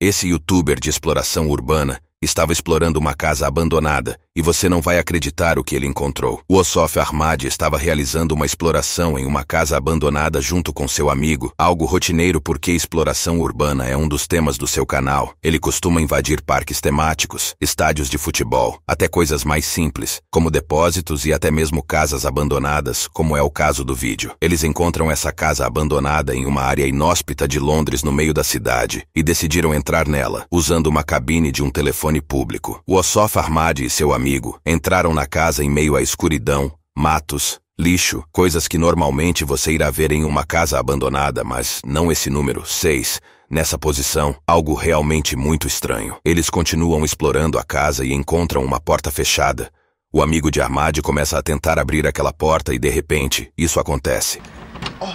Esse youtuber de exploração urbana Estava explorando uma casa abandonada e você não vai acreditar o que ele encontrou. O Ossoff Ahmad estava realizando uma exploração em uma casa abandonada junto com seu amigo, algo rotineiro porque exploração urbana é um dos temas do seu canal. Ele costuma invadir parques temáticos, estádios de futebol, até coisas mais simples, como depósitos e até mesmo casas abandonadas, como é o caso do vídeo. Eles encontram essa casa abandonada em uma área inóspita de Londres no meio da cidade e decidiram entrar nela, usando uma cabine de um telefone telefone público. O Ossoff Armadi e seu amigo entraram na casa em meio à escuridão, matos, lixo, coisas que normalmente você irá ver em uma casa abandonada, mas não esse número, 6. Nessa posição, algo realmente muito estranho. Eles continuam explorando a casa e encontram uma porta fechada. O amigo de Armadi começa a tentar abrir aquela porta e, de repente, isso acontece. Oh.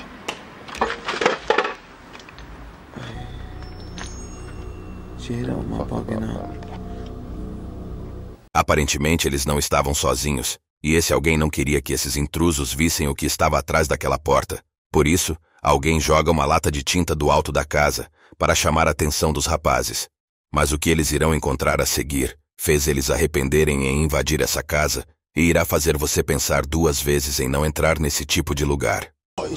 Tira uma pogna. Tá Aparentemente, eles não estavam sozinhos, e esse alguém não queria que esses intrusos vissem o que estava atrás daquela porta. Por isso, alguém joga uma lata de tinta do alto da casa para chamar a atenção dos rapazes. Mas o que eles irão encontrar a seguir fez eles arrependerem em invadir essa casa e irá fazer você pensar duas vezes em não entrar nesse tipo de lugar. Oi,